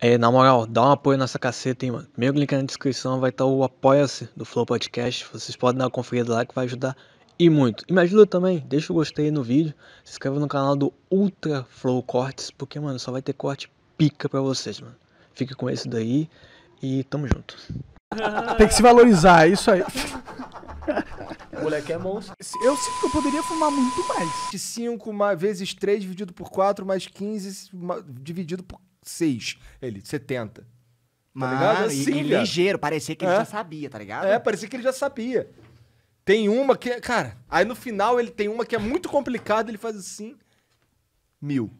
É, na moral, dá um apoio nessa caceta, hein, mano. Primeiro link na descrição vai estar tá o Apoia-se do Flow Podcast. Vocês podem dar uma conferida lá que vai ajudar e muito. E me ajuda também, deixa o gostei no vídeo, se inscreva no canal do Ultra Flow Cortes, porque, mano, só vai ter corte pica pra vocês, mano. Fique com esse daí e tamo junto. Tem que se valorizar, é isso aí. moleque é monstro. Eu sinto que eu poderia fumar muito mais. 5 vezes 3 dividido por 4, mais 15 dividido por 6, ele 70. Tá ligado? É assim, e, e ligeiro, parecia que é. ele já sabia, tá ligado? É, parecia que ele já sabia. Tem uma que, cara, aí no final ele tem uma que é muito complicada, ele faz assim, mil.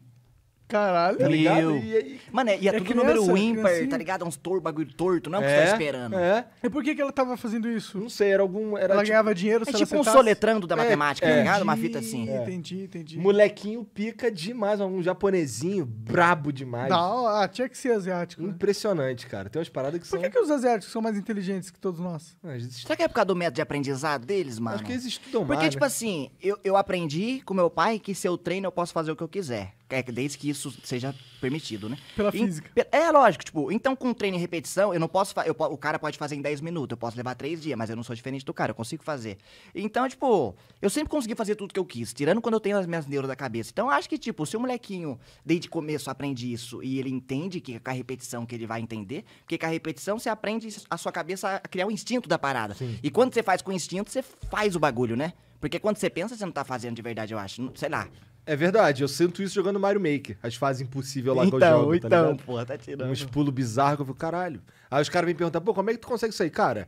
Caralho, tá ligado? E, e, Mano, é, e é, é tudo criança, número é ímpar, criança. tá ligado? Uns tor, bagulho torto, não é o que é, você tá é, esperando. É. E por que, que ela tava fazendo isso? Não sei, era algum. Era ela tipo, ganhava dinheiro, se É tipo um soletrando da matemática, tá é, tá ligado? Uma fita assim. Entendi, entendi. Molequinho pica demais, um japonesinho brabo demais. Não, ah, tinha que ser asiático. Né? Impressionante, cara. Tem umas paradas que por são. Por que, que os asiáticos são mais inteligentes que todos nós? Ah, Existe... Será que é por causa do método de aprendizado deles, mano? Acho que eles estudam mais. Porque, tipo assim, eu, eu aprendi com meu pai que se eu treino eu posso fazer o que eu quiser é, desde que isso seja permitido, né? Pela e, física. É, lógico, tipo, então com treino e repetição, eu não posso eu, o cara pode fazer em 10 minutos, eu posso levar 3 dias, mas eu não sou diferente do cara, eu consigo fazer. Então, tipo, eu sempre consegui fazer tudo que eu quis, tirando quando eu tenho as minhas neuras da cabeça. Então, acho que, tipo, se o molequinho desde o começo aprende isso e ele entende que com a repetição que ele vai entender, porque com a repetição você aprende a sua cabeça a criar o instinto da parada. Sim. E quando você faz com o instinto, você faz o bagulho, né? Porque quando você pensa, você não tá fazendo de verdade, eu acho. Sei lá. É verdade, eu sinto isso jogando Mario Maker. As fases impossíveis lá então, que eu então, jogo, então, tá Então, pô, tá tirando. Uns pulos bizarros que eu fico, caralho. Aí os caras me perguntam, pô, como é que tu consegue isso aí? Cara,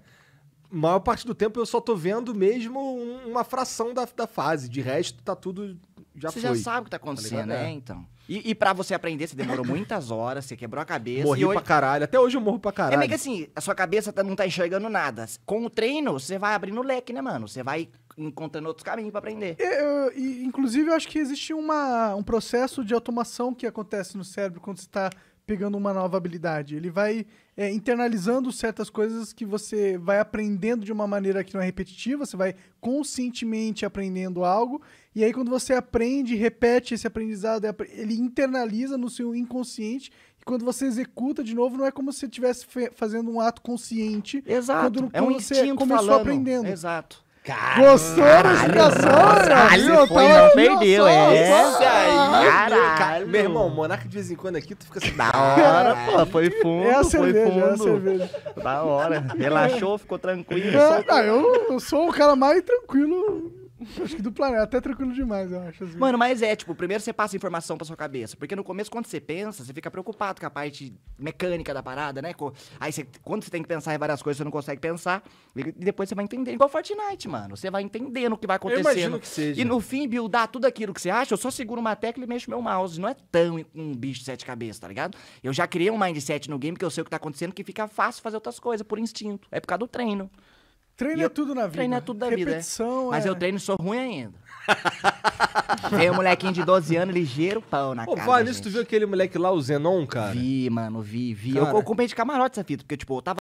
maior parte do tempo eu só tô vendo mesmo uma fração da, da fase. De resto, tá tudo já você foi. já sabe o que tá acontecendo, tá né? É. Então. E, e pra você aprender, você demorou muitas horas, você quebrou a cabeça. Morri hoje... pra caralho. Até hoje eu morro pra caralho. É meio que assim, a sua cabeça tá, não tá enxergando nada. Com o treino, você vai abrindo o leque, né, mano? Você vai encontrando outros caminhos para aprender. É, eu, inclusive, eu acho que existe uma, um processo de automação que acontece no cérebro quando você tá pegando uma nova habilidade. Ele vai é, internalizando certas coisas que você vai aprendendo de uma maneira que não é repetitiva, você vai conscientemente aprendendo algo, e aí quando você aprende, repete esse aprendizado, é, ele internaliza no seu inconsciente e quando você executa de novo, não é como se você estivesse fazendo um ato consciente. Exato. Quando, quando é um você começou falando. aprendendo. Exato. Caralho, Gostou da explicação? Caralho, Foi, assim, perdeu, é. aí, caralho. Meu irmão, monaco de vez em quando aqui, tu fica assim, da é hora, pô. É foi fundo, é a cerveja, foi fundo. É a cerveja. Da hora. Relaxou, ficou tranquilo. É, só... não, eu, eu sou o cara mais tranquilo Acho que do planeta, é até tranquilo demais, eu acho. Assim. Mano, mas é, tipo, primeiro você passa informação pra sua cabeça. Porque no começo, quando você pensa, você fica preocupado com a parte mecânica da parada, né? Aí você, quando você tem que pensar em várias coisas, você não consegue pensar. E depois você vai entender. Igual Fortnite, mano. Você vai entendendo o que vai acontecendo. Eu imagino que seja. E no fim, buildar tudo aquilo que você acha, eu só seguro uma tecla e mexo meu mouse. Não é tão um bicho de sete cabeças, tá ligado? Eu já criei um mindset no game que eu sei o que tá acontecendo, que fica fácil fazer outras coisas, por instinto. É por causa do treino. Treina eu, tudo na vida. Treina tudo da Repetição, vida. É. Mas é. eu treino sou ruim ainda. Tem um molequinho de 12 anos, ligeiro pão na Pô, cara. Pô, vale, tu viu aquele moleque lá, o Zenon, cara? Vi, mano, vi, vi. Cara. Eu, eu comprei de camarote essa fita, porque, tipo, eu tava.